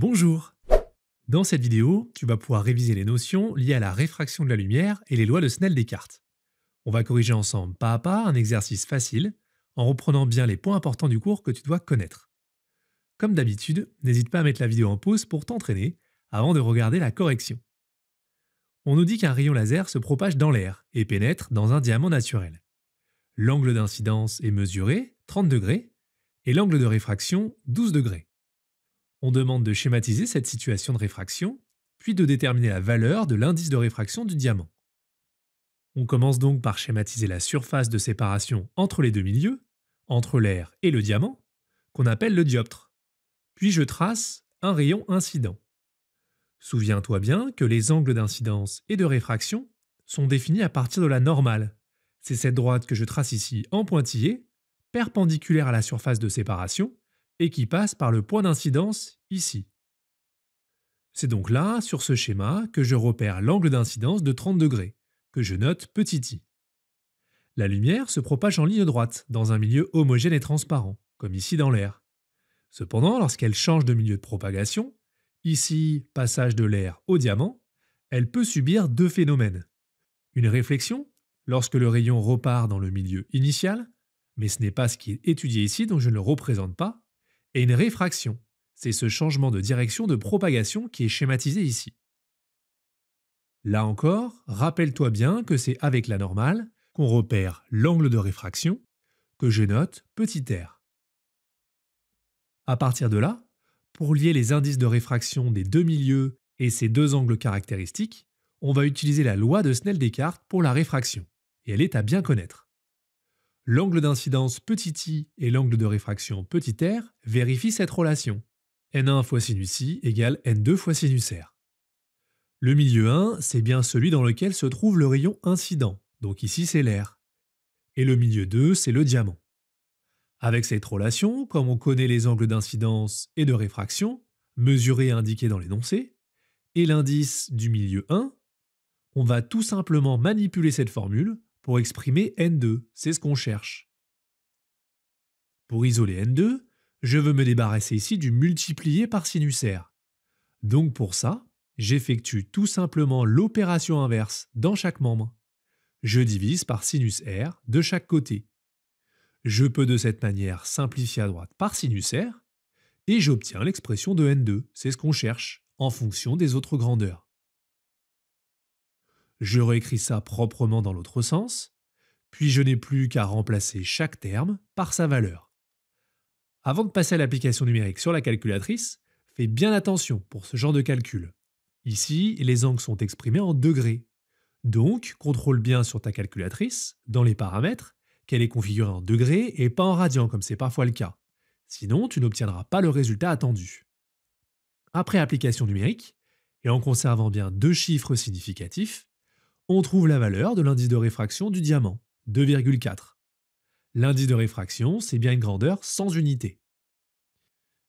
Bonjour Dans cette vidéo, tu vas pouvoir réviser les notions liées à la réfraction de la lumière et les lois de Snell-Descartes. On va corriger ensemble pas à pas un exercice facile, en reprenant bien les points importants du cours que tu dois connaître. Comme d'habitude, n'hésite pas à mettre la vidéo en pause pour t'entraîner, avant de regarder la correction. On nous dit qu'un rayon laser se propage dans l'air et pénètre dans un diamant naturel. L'angle d'incidence est mesuré, 30 degrés, et l'angle de réfraction, 12 degrés. On demande de schématiser cette situation de réfraction, puis de déterminer la valeur de l'indice de réfraction du diamant. On commence donc par schématiser la surface de séparation entre les deux milieux, entre l'air et le diamant, qu'on appelle le dioptre. Puis je trace un rayon incident. Souviens-toi bien que les angles d'incidence et de réfraction sont définis à partir de la normale. C'est cette droite que je trace ici en pointillé, perpendiculaire à la surface de séparation, et qui passe par le point d'incidence ici. C'est donc là, sur ce schéma, que je repère l'angle d'incidence de 30 degrés, que je note petit i. La lumière se propage en ligne droite, dans un milieu homogène et transparent, comme ici dans l'air. Cependant, lorsqu'elle change de milieu de propagation, ici passage de l'air au diamant, elle peut subir deux phénomènes. Une réflexion, lorsque le rayon repart dans le milieu initial, mais ce n'est pas ce qui est étudié ici donc je ne le représente pas, et une réfraction. C'est ce changement de direction de propagation qui est schématisé ici. Là encore, rappelle-toi bien que c'est avec la normale qu'on repère l'angle de réfraction, que je note petit r. À partir de là, pour lier les indices de réfraction des deux milieux et ces deux angles caractéristiques, on va utiliser la loi de Snell-Descartes pour la réfraction, et elle est à bien connaître l'angle d'incidence petit i et l'angle de réfraction petit r vérifient cette relation. n1 fois sinus i égale n2 fois sinus r. Le milieu 1, c'est bien celui dans lequel se trouve le rayon incident, donc ici c'est l'air. Et le milieu 2, c'est le diamant. Avec cette relation, comme on connaît les angles d'incidence et de réfraction, mesurés et indiqués dans l'énoncé, et l'indice du milieu 1, on va tout simplement manipuler cette formule pour exprimer N2, c'est ce qu'on cherche. Pour isoler N2, je veux me débarrasser ici du multiplier par sinus R. Donc pour ça, j'effectue tout simplement l'opération inverse dans chaque membre. Je divise par sinus R de chaque côté. Je peux de cette manière simplifier à droite par sinus R, et j'obtiens l'expression de N2, c'est ce qu'on cherche, en fonction des autres grandeurs. Je réécris ça proprement dans l'autre sens, puis je n'ai plus qu'à remplacer chaque terme par sa valeur. Avant de passer à l'application numérique sur la calculatrice, fais bien attention pour ce genre de calcul. Ici, les angles sont exprimés en degrés. Donc, contrôle bien sur ta calculatrice, dans les paramètres, qu'elle est configurée en degrés et pas en radians comme c'est parfois le cas. Sinon, tu n'obtiendras pas le résultat attendu. Après application numérique, et en conservant bien deux chiffres significatifs, on trouve la valeur de l'indice de réfraction du diamant, 2,4. L'indice de réfraction, c'est bien une grandeur sans unité.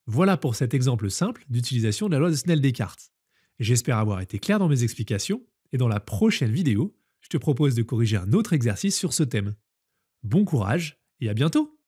Voilà pour cet exemple simple d'utilisation de la loi de Snell-Descartes. J'espère avoir été clair dans mes explications, et dans la prochaine vidéo, je te propose de corriger un autre exercice sur ce thème. Bon courage, et à bientôt